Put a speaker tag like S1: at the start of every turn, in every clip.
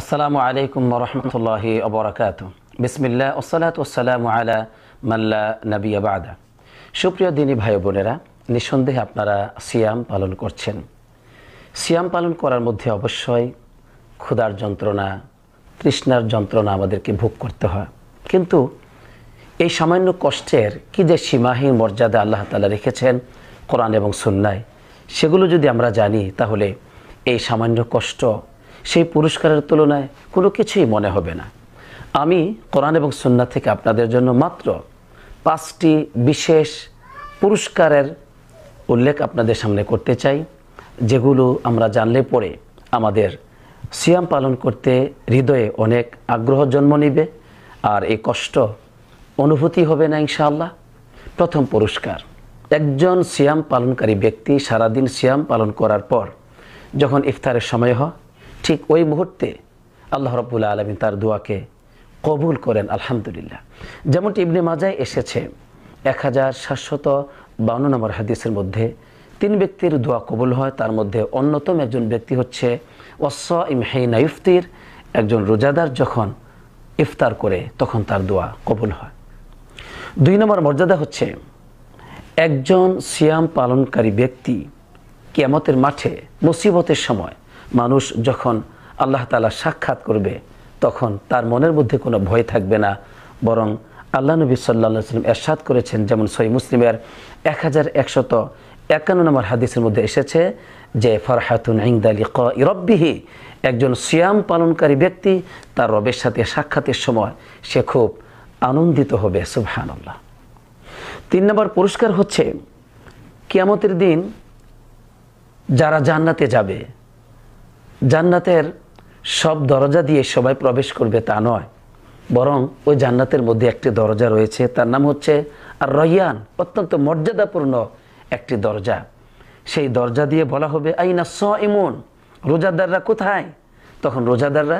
S1: আসসালামু আলাইকুম রহমতুল্লাহ অবরাকাত বিসমিল্লা ওসালাত ওসালাম আলা মাল্লা নবিয়া বাদা সুপ্রিয় দিনী ভাই বোনেরা নিঃসন্দেহে আপনারা সিয়াম পালন করছেন সিয়াম পালন করার মধ্যে অবশ্যই ক্ষুধার যন্ত্রণা তৃষ্ণার যন্ত্রণা আমাদেরকে ভোগ করতে হয় কিন্তু এই সামান্য কষ্টের কি যে সীমাহীন মর্যাদা আল্লাহ তালা রেখেছেন কোরআন এবং সুন্নায় সেগুলো যদি আমরা জানি তাহলে এই সামান্য কষ্ট সেই পুরস্কারের তুলনায় কোনো কিছুই মনে হবে না আমি কোরআন এবং সন্না থেকে আপনাদের জন্য মাত্র পাঁচটি বিশেষ পুরস্কারের উল্লেখ আপনাদের সামনে করতে চাই যেগুলো আমরা জানলে পরে আমাদের সিয়াম পালন করতে হৃদয়ে অনেক আগ্রহ জন্ম নিবে আর এই কষ্ট অনুভূতি হবে না ইনশাআল্লাহ প্রথম পুরস্কার একজন সিয়াম পালনকারী ব্যক্তি সারাদিন সিয়াম পালন করার পর যখন ইফতারের সময় হয় ঠিক ওই মুহূর্তে আল্লাহ রবুল্লা আলমী তার দোয়াকে কবুল করেন আলহামদুলিল্লাহ যেমনটি ইবনে মাজায় এসেছে এক হাজার সাতশত বাউন্ন নম্বর হাদিসের মধ্যে তিন ব্যক্তির দোয়া কবুল হয় তার মধ্যে অন্যতম একজন ব্যক্তি হচ্ছে অস ইমহেইনা ইফতির একজন রোজাদার যখন ইফতার করে তখন তার দোয়া কবুল হয় দুই নম্বর মর্যাদা হচ্ছে একজন সিয়াম পালনকারী ব্যক্তি কেমতের মাঠে মুসিবতের সময় মানুষ যখন আল্লাহ তালা সাক্ষাৎ করবে তখন তার মনের মধ্যে কোনো ভয় থাকবে না বরং আল্লাহ নবী সাল্লাহ সাল্লাম এরশাদ করেছেন যেমন সই মুসলিমের এক হাজার একশত একান্ন নম্বর হাদিসের মধ্যে এসেছে যে ফরহাতুন ইংদালি ক ইরব্বিহি একজন সিয়াম পালনকারী ব্যক্তি তার রবের সাথে সাক্ষাতের সময় সে খুব আনন্দিত হবে সুবহানাল্লাহ তিন নম্বর পুরস্কার হচ্ছে কিয়ামতের দিন যারা জান্নাতে যাবে জান্নাতের সব দরজা দিয়ে সবাই প্রবেশ করবে তা নয় বরং ওই জান্নাতের মধ্যে একটি দরজা রয়েছে তার নাম হচ্ছে আর রয়ান অত্যন্ত মর্যাদাপূর্ণ একটি দরজা সেই দরজা দিয়ে বলা হবে আইনা স ইমন রোজাদাররা কোথায় তখন রোজাদাররা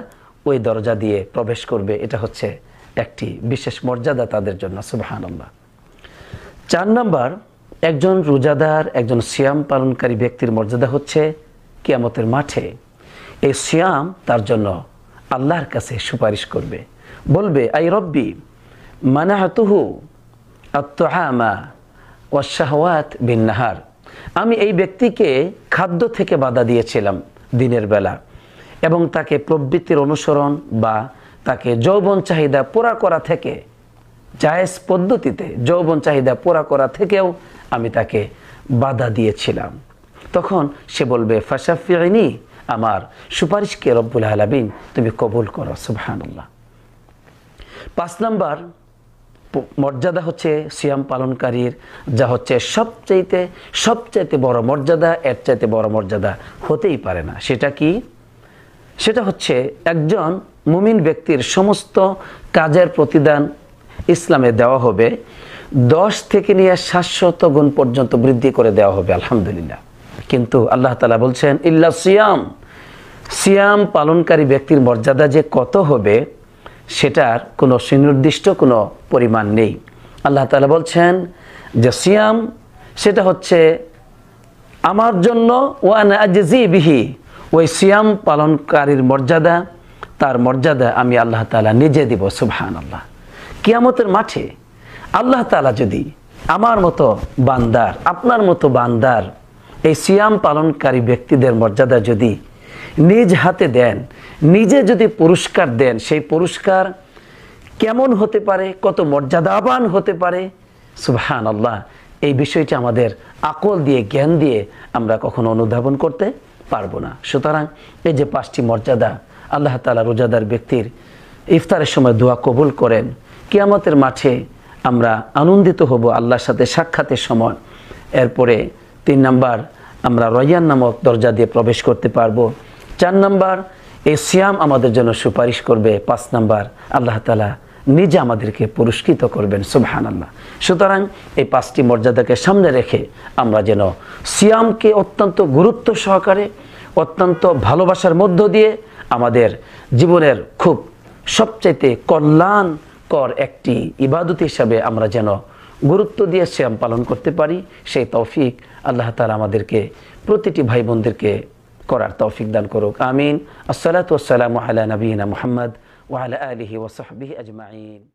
S1: ওই দরজা দিয়ে প্রবেশ করবে এটা হচ্ছে একটি বিশেষ মর্যাদা তাদের জন্য সুবাহান্লাহ চার নম্বর একজন রোজাদার একজন সিয়াম পালনকারী ব্যক্তির মর্যাদা হচ্ছে কিয়ামতের মাঠে এই শ্যাম তার জন্য আল্লাহর কাছে সুপারিশ করবে বলবে আই রব্বি হাতুহু আত্মহামা ওয়াশাহওয়াত বিন আমি এই ব্যক্তিকে খাদ্য থেকে বাধা দিয়েছিলাম দিনের বেলা এবং তাকে প্রবৃত্তির অনুসরণ বা তাকে যৌবন চাহিদা পোড়া করা থেকে জায়েজ পদ্ধতিতে যৌবন চাহিদা পোড়া করা থেকেও আমি তাকে বাধা দিয়েছিলাম তখন সে বলবে ফাশাফিনি আমার সুপারিশকে রব্বুল আলমিন তুমি কবুল করো সুবাহান্লাহ পাঁচ নাম্বার মর্যাদা হচ্ছে সিয়াম পালনকারীর যা হচ্ছে সবচাইতে সবচাইতে বড় মর্যাদা এর চাইতে বড় মর্যাদা হতেই পারে না সেটা কি সেটা হচ্ছে একজন মুমিন ব্যক্তির সমস্ত কাজের প্রতিদান ইসলামে দেওয়া হবে দশ থেকে নিয়ে সাতশত গুণ পর্যন্ত বৃদ্ধি করে দেওয়া হবে আলহামদুলিল্লাহ কিন্তু আল্লাহ তালা বলছেন ইল্লা সিয়াম সিয়াম পালনকারী ব্যক্তির মর্যাদা যে কত হবে সেটার কোনো সুনির্দিষ্ট কোনো পরিমাণ নেই আল্লাহ তালা বলছেন যে সিয়াম সেটা হচ্ছে আমার জন্য ওয়ান আজি বিহি ওই সিয়াম পালনকারীর মর্যাদা তার মর্যাদা আমি আল্লাহ তালা নিজে দিব সুবহান আল্লাহ কিয়ামতের মাঠে আল্লাহ তালা যদি আমার মতো বান্দার আপনার মতো বান্দার এই সিয়াম পালনকারী ব্যক্তিদের মর্যাদা যদি নিজ হাতে দেন নিজে যদি পুরস্কার দেন সেই পুরস্কার কেমন হতে পারে কত মর্যাদাবান হতে পারে সুবহান আল্লাহ এই বিষয়টি আমাদের আকল দিয়ে জ্ঞান দিয়ে আমরা কখনো অনুধাবন করতে পারবো না সুতরাং এই যে পাঁচটি মর্যাদা আল্লাহ তালা রোজাদার ব্যক্তির ইফতারের সময় দোয়া কবুল করেন কেয়ামতের মাঠে আমরা আনন্দিত হব আল্লাহর সাথে সাক্ষাতের সময় এরপরে তিন নাম্বার আমরা রয়ান নামক দরজা দিয়ে প্রবেশ করতে পারবো চার নাম্বার এই শ্যাম আমাদের জন্য সুপারিশ করবে পাঁচ নাম্বার আল্লাহ তালা নিজে আমাদেরকে পুরস্কৃত করবেন সুবহান আল্লাহ সুতরাং এই পাঁচটি মর্যাদাকে সামনে রেখে আমরা যেন সিয়ামকে অত্যন্ত গুরুত্ব সহকারে অত্যন্ত ভালোবাসার মধ্য দিয়ে আমাদের জীবনের খুব সবচাইতে কল্যাণকর একটি ইবাদত হিসাবে আমরা যেন গুরুত্ব দিয়ে শ্যাম পালন করতে পারি সেই তৌফিক আল্লাহ তালা আমাদেরকে প্রতিটি ভাই বোনদেরকে করার তৌফিক দান করুক আমিন আসসালাতু আসসালামু আলা নবীনা মুহাম্মদ ওয়ালা আলিহি ওয়াসাহবিহি আজমাইন